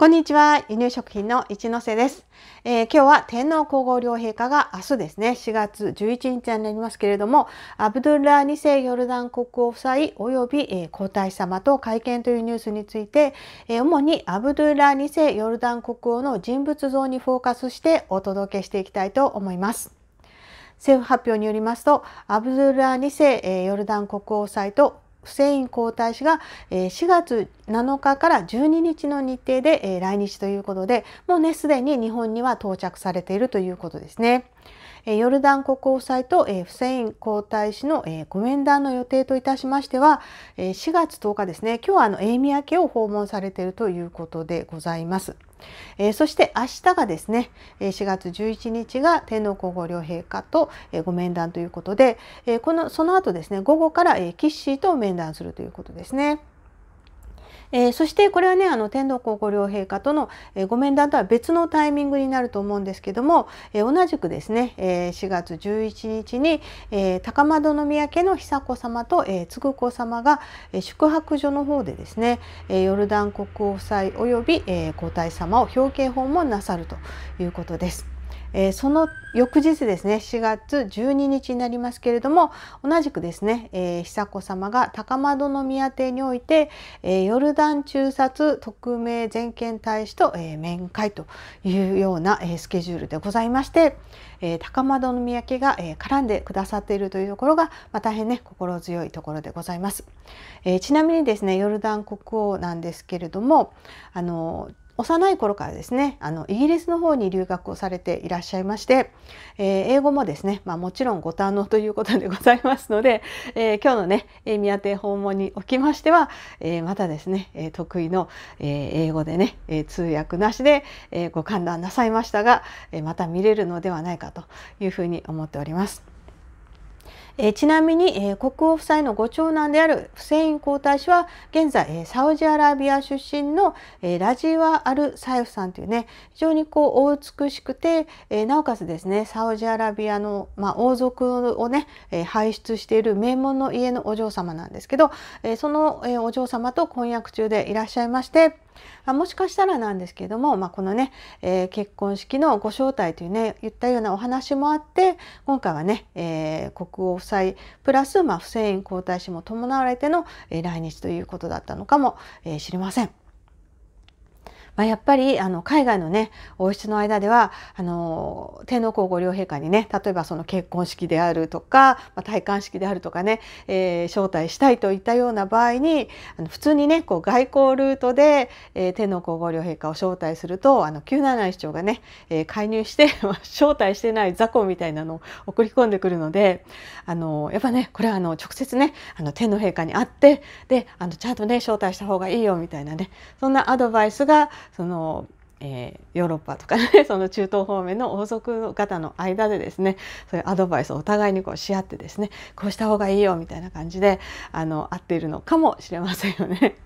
こんにちは輸入食品の一ノ瀬です、えー、今日は天皇皇后両陛下が明日ですね4月11日になりますけれどもアブドゥルラ2世ヨルダン国王夫妻及び、えー、皇太子様と会見というニュースについて、えー、主にアブドゥルラ2世ヨルダン国王の人物像にフォーカスしてお届けしていきたいと思います政府発表によりますとアブドゥルラ2世、えー、ヨルダン国王夫妻とフセイン皇太子が4月7日から12日の日程で来日ということでもうねすでに日本には到着されているということですね。ヨルダン国王祭とフセイン皇太子のご面談の予定といたしましては4月10日ですね今日はあのエイミア家を訪問されているということでございます。えー、そして明日がですね4月11日が天皇皇后両陛下とご面談ということでこのその後ですね午後からキッシーと面談するということですね。えー、そしてこれはねあの天皇皇后両陛下との、えー、ご面談とは別のタイミングになると思うんですけども、えー、同じくですね、えー、4月11日に、えー、高円宮家の久子さまと、えー、子さまが、えー、宿泊所の方でですね、えー、ヨルダン国王夫妻および、えー、皇太子さまを表敬訪問なさるということです。えー、その翌日ですね4月12日になりますけれども同じくですね、えー、久子さまが高円宮邸において、えー、ヨルダン中殺特命全権大使と、えー、面会というような、えー、スケジュールでございまして、えー、高円宮家が、えー、絡んでくださっているというところが、まあ、大変ね心強いところでございます、えー。ちなみにですねヨルダン国王なんですけれどもあの幼い頃からですねあのイギリスの方に留学をされていらっしゃいまして、えー、英語もですね、まあ、もちろんご堪能ということでございますので、えー、今日のね宮邸訪問におきましては、えー、またですね得意の、え英語でね通訳なしで、えご勘談なさいましたがまた見れるのではないかというふうに思っております。えちなみに、え国王夫妻のご長男であるフセイン皇太子は現在、えサウジアラビア出身の、えラジワ・アル・サイフさんというね非常にこうお美しくて、えなおかつですねサウジアラビアの、まあ、王族をね、え輩出している名門の家のお嬢様なんですけど、えその、えお嬢様と婚約中でいらっしゃいまして。あもしかしたらなんですけれども、まあ、このね、えー、結婚式のご招待というね言ったようなお話もあって今回はね、えー、国王夫妻プラス、まあ、フセイン皇太子も伴われての、え来日ということだったのかも、えれ知りません。まあ、やっぱりあの海外のね王室の間ではあの天皇皇后両陛下にね例えばその結婚式であるとか、まあ、戴冠式であるとかね、えー、招待したいといったような場合にあの普通にねこう外交ルートで、えー、天皇皇后両陛下を招待するとあの九七市長がね、えー、介入して 招待してない雑魚みたいなのを送り込んでくるのであのやっぱねこれはあの直接ねあの天皇陛下に会ってであのちゃんとね招待した方がいいよみたいなねそんなアドバイスがそのえー、ヨーロッパとかね その中東方面の王族方の間でですねそういうアドバイスをお互いにこうし合ってですねこうした方がいいよみたいな感じであの合っているのかもしれませんよね。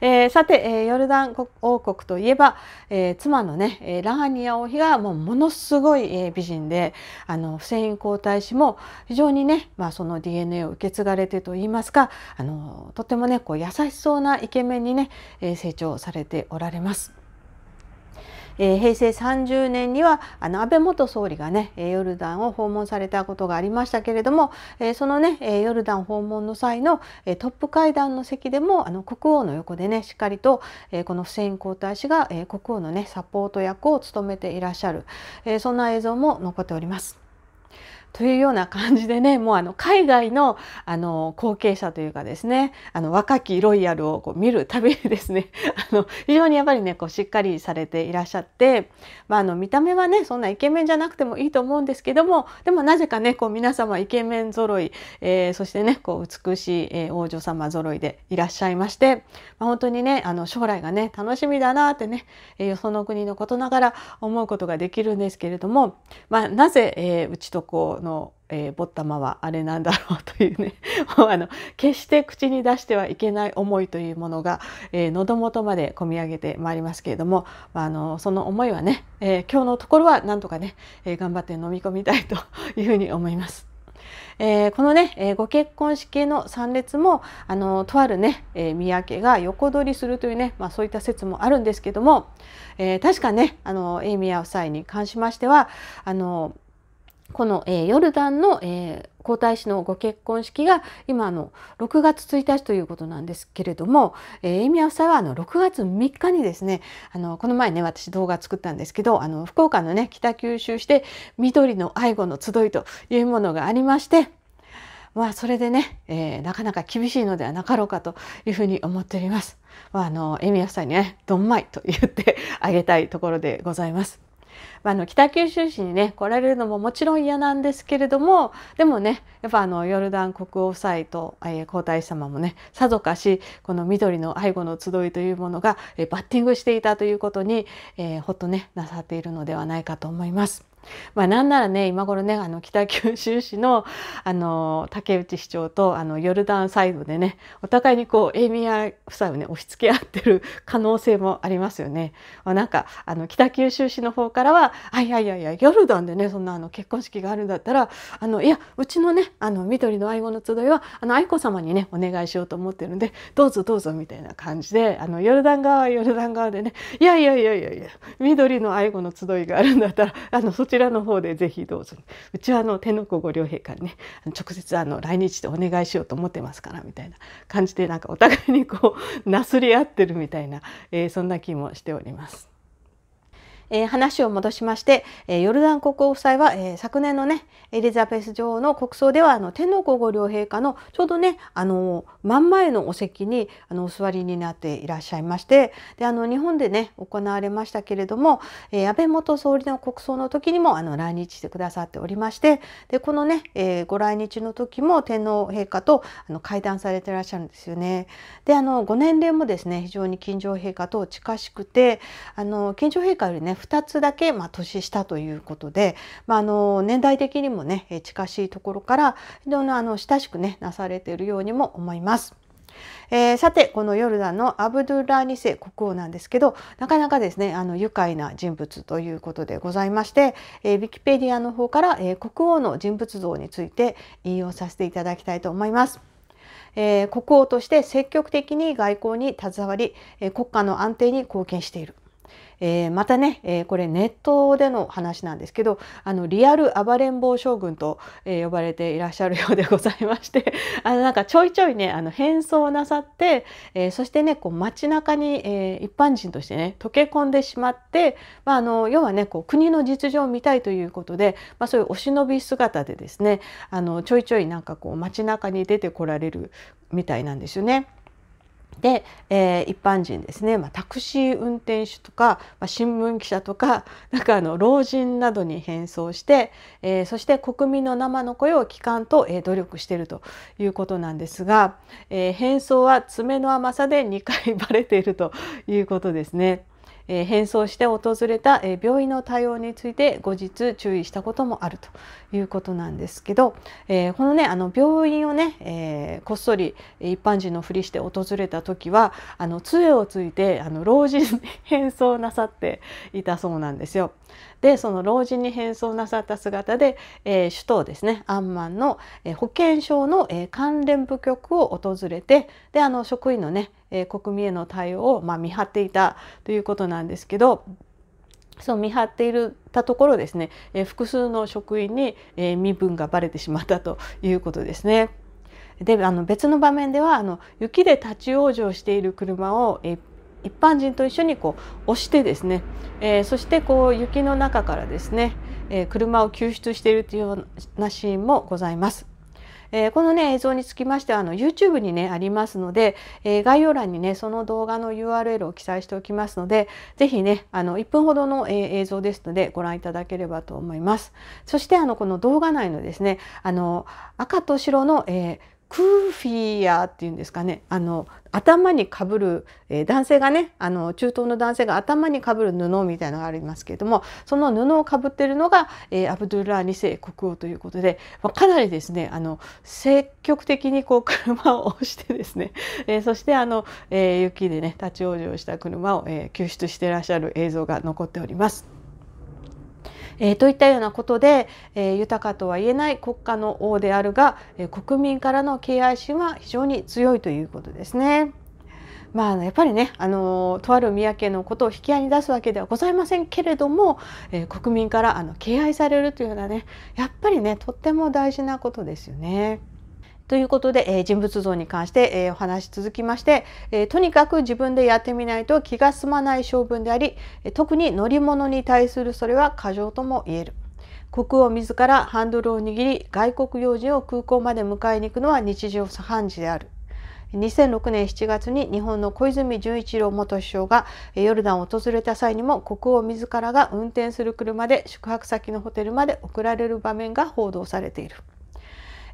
えー、さて、えー、ヨルダン王国といえば、えー、妻のねラハニア王妃がもうものすごい、え美人であのフセイン皇太子も非常にね、まあ、その DNA を受け継がれてといいますかあのとてもねこう優しそうなイケメンにね、え成長されておられます。えー、平成30年にはあの安倍元総理がねヨルダンを訪問されたことがありましたけれども、えー、そのねヨルダン訪問の際のトップ会談の席でもあの国王の横でねしっかりと、えー、このフセイン皇太子が、えー、国王のねサポート役を務めていらっしゃる、えー、そんな映像も残っております。というような感じでねもうあの海外のあの後継者というかですねあの若きロイヤルをこう見るたびにですね あの非常にやっぱりねこうしっかりされていらっしゃって、まあ、あの見た目はねそんなイケメンじゃなくてもいいと思うんですけどもでもなぜかねこう皆様イケメン揃い、えー、そしてねこう美しい、えー、王女様揃いでいらっしゃいまして、まあ、本当にねあの将来がね楽しみだなってね、えー、よその国のことながら思うことができるんですけれども、まあ、なぜ、えー、うちとこうの、えー、ボッタマはあれなんだろうというね あの決して口に出してはいけない思いというものが、えー、喉元までこみ上げてまいりますけれども、まあ、あのその思いはね、えー、今日のところはなんとかね、えー、頑張って飲み込みたいというふうに思います。えー、このね、えー、ご結婚式の参列もあのとあるね、えー、三宅が横取りするというね、まあ、そういった説もあるんですけども、え確かねあのエイミア夫妻に関しましてはあのこの、えー、ヨルダンの、えー、皇太子のご結婚式が今あの6月1日ということなんですけれども、えー、エミア夫妻はあの6月3日にですねあのこの前ね私動画作ったんですけどあの福岡のね北九州市で緑の愛護の集いというものがありましてまあそれでね、えー、なかなか厳しいのではなかろうかというふうに思っております。まあ、あのエミアにねどんまいと言ってあげたいところでございます。まあ、の北九州市にね来られるのももちろん嫌なんですけれどもでもねやっぱあのヨルダン国王夫妻と、え皇太子様もねさぞかしこの緑の愛護の集いというものが、えバッティングしていたということに、えー、ほっとねなさっているのではないかと思います。まあ、なんならね今頃ねあの北九州市のあの竹内市長とあのヨルダンサイドでねお互いにこうエイミア夫妻をね押し付け合ってる可能性もありますよね。まあ、なんかあの北九州市の方からは「あいやいやいやヨルダンでねそんなあの結婚式があるんだったらあのいやうちのねあの緑の愛護の集いはあの愛子様にねお願いしようと思ってるんでどうぞどうぞ」みたいな感じであのヨルダン側はヨルダン側でね「いやいやいやいやいや緑の愛護の集いがあるんだったらあのそっちらの方でぜひどうぞうちはあの天皇皇后両陛下にね直接あの来日でお願いしようと思ってますからみたいな感じでなんかお互いにこうなすり合ってるみたいな、えー、そんな気もしております。えー、話を戻しまして、えー、ヨルダン国王夫妻は、えー、昨年のねエリザベス女王の国葬ではあの天皇皇后両陛下のちょうどねあの真ん前のお席にあのお座りになっていらっしゃいましてであの日本でね行われましたけれども、え安倍元総理の国葬の時にもあの来日してくださっておりましてでこのね、えご来日の時も天皇陛下とあの会談されていらっしゃるんですよね。であのご年齢もですね非常に近常陛下と近しくてあの近常陛下よりね2つだけ、まあ、年下ということで、まあ、あの年代的にもね近しいところから非常にあの親しくねなされているようにも思います。えー、さてこのヨルダンのアブドゥラ2世国王なんですけどなかなかですねあの愉快な人物ということでございまして、えー、ウィキペディアの方から、えー、国王の人物像について引用させていただきたいと思います。えー、国王として積極的に外交に携わり、えー、国家の安定に貢献している。えー、またね、えー、これネットでの話なんですけどあのリアル暴れん坊将軍と、えー、呼ばれていらっしゃるようでございまして あのなんかちょいちょいねあの変装なさって、えー、そしてねこう街中に、えー、一般人としてね溶け込んでしまって、まあ、あの要はねこう国の実情を見たいということで、まあ、そういうお忍び姿でですねあのちょいちょいなんかこう街中に出てこられるみたいなんですよね。で、えー、一般人ですね、まあ、タクシー運転手とか、まあ、新聞記者とか なんかあの老人などに変装して、えー、そして国民の生の声を機関と、えー、努力しているということなんですが、えー、変装は爪の甘さで2回バレているということですね。えー、変装して訪れた、えー、病院の対応について後日注意したこともあるということなんですけど、えー、このねあの病院をね、えこっそり一般人のふりして訪れた時はあの杖をついてあの老人 変装なさっていたそうなんですよ。でその老人に変装なさった姿で、えー、首都ですねアンマンの、えー、保健省の、えー、関連部局を訪れてであの職員のね、えー、国民への対応を、まあ、見張っていたということなんですけど。そう見張っているたところですね、えー、複数の職員に、えー、身分がばれてしまったということですね。であの別の場面ではあの雪で立ち往生している車を一一般人と一緒にこう押してですね、えー、そしてこう雪の中からですね、えー、車を救出しているというようなシーンもございます。えー、このね映像につきましてはあの YouTube にねありますので、えー、概要欄にねその動画の URL を記載しておきますので是非ねあの1分ほどの、えー、映像ですのでご覧いただければと思います。そしてあのこの動画内のですねあの赤と白の、えークーフィーーっていうんですかねあの頭にかぶる、えー、男性がねあの中東の男性が頭にかぶる布みたいなのがありますけれどもその布をかぶっているのが、えー、アブドゥラー2世国王ということで、まあ、かなりですねあの積極的にこう車を押してですね、えー、そしてあの、え雪でね立ち往生した車を、え救出してらっしゃる映像が残っております。えー、といったようなことで、えー、豊かとは言えない国家の王であるが、え国民からの敬愛心は非常に強いということですね。まあ、やっぱりね、あのとある三宅のことを引き合いに出すわけではございませんけれども、えー、国民からあの敬愛されるというのうねやっぱりねとっても大事なことですよね。ということで、えー、人物像に関して、えー、お話し続きまして、えー、とにかく自分でやってみないと気が済まない性分であり特に乗り物に対するそれは過剰とも言える。国王自らハンドルを握り外国要人を空港まで迎えに行くのは日常茶飯事である。2006年7月に日本の小泉純一郎元首相がヨルダンを訪れた際にも国王自らが運転する車で宿泊先のホテルまで送られる場面が報道されている。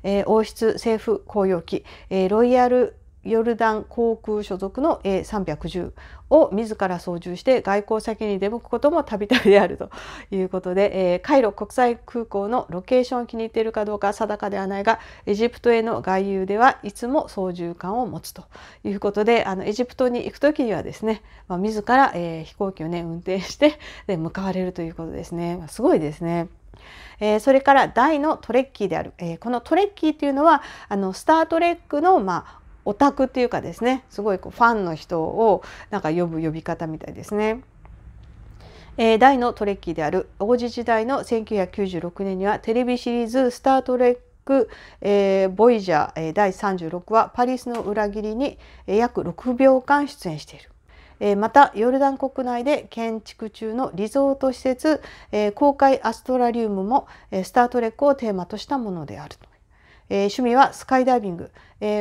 えー、王室政府公用機、えー、ロイヤルヨルダン航空所属の A310 を自ら操縦して外交先に出向くこともたびたびであると いうことで、えー、カイロ国際空港のロケーションを気に入っているかどうか定かではないがエジプトへの外遊ではいつも操縦感を持つということであのエジプトに行く時にはですね、まあ、自ら、えー、飛行機をね運転してで向かわれるということですね。すごいですね。えー、それから大のトレッキーである、えー、このトレッキーっていうのはあのスター・トレックの、まあ、オタクっていうかですねすごいこうファンの人をなんか呼ぶ呼び方みたいですね。えー、大のトレッキーである王子時代の1996年にはテレビシリーズ「スター・トレック」えー「ボイジャー」第36話「パリスの裏切り」に約6秒間出演している。またヨルダン国内で建築中のリゾート施設公開アストラリウムもスター・トレックをテーマとしたものであると。趣味はスカイダイビング、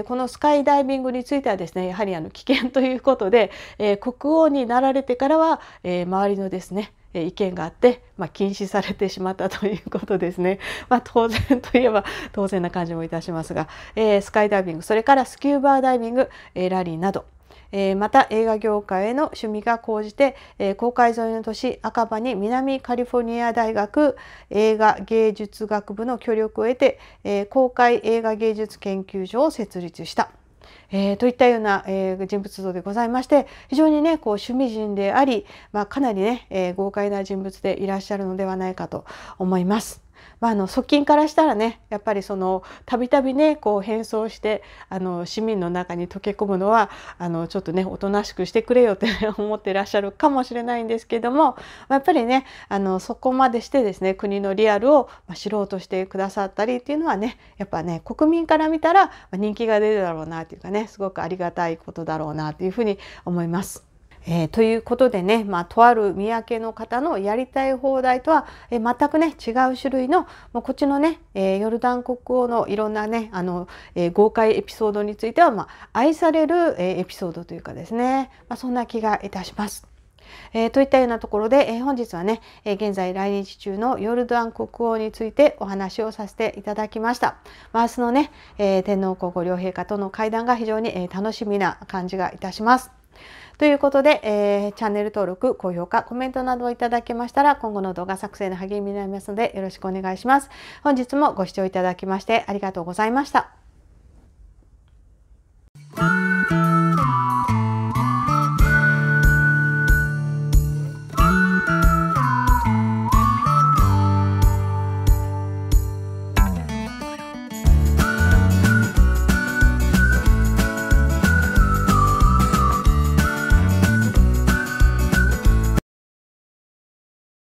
このスカイダイビングについてはですねやはり危険ということで、国王になられてからは、周りのですね意見があって、まあ、禁止されてしまったということですね。まあ、当然といえば当然な感じもいたしますが、スカイダイビングそれからスキューバーダイビング、ラリーなどえまた映画業界への趣味が高じて、え公開沿いの年赤羽に南カリフォルニア大学映画芸術学部の協力を得て、え公開映画芸術研究所を設立した。えー、といったような、えー、人物像でございまして非常にねこう趣味人であり、まあ、かなりね、えー、豪快な人物でいらっしゃるのではないかと思います。まあ、あの側近からしたらねやっぱりそのたびたびねこう変装してあの市民の中に溶け込むのはあのちょっとねおとなしくしてくれよって 思ってらっしゃるかもしれないんですけどもやっぱりねあのそこまでしてですね国のリアルを知ろうとしてくださったりっていうのはねやっぱね国民から見たら人気が出るだろうなっていうかねすごくありがたいことだろうなというふうに思います。えー、ということでね、まあ、とある三宅の方のやりたい放題とは、えー、全くね違う種類の、まあ、こっちのね、えー、ヨルダン国王のいろんなねあの、え豪快エピソードについては、まあ、愛される、えエピソードというかですね、まあ、そんな気がいたします。えといったようなところで、え本日はね、え現在来日中のヨルダン国王についてお話をさせていただきました。まあ、明日のね、え天皇皇后両陛下との会談が非常に、え楽しみな感じがいたします。ということで、えー、チャンネル登録、高評価、コメントなどをいただけましたら、今後の動画作成の励みになりますので、よろしくお願いします。本日もご視聴いただきましてありがとうございました。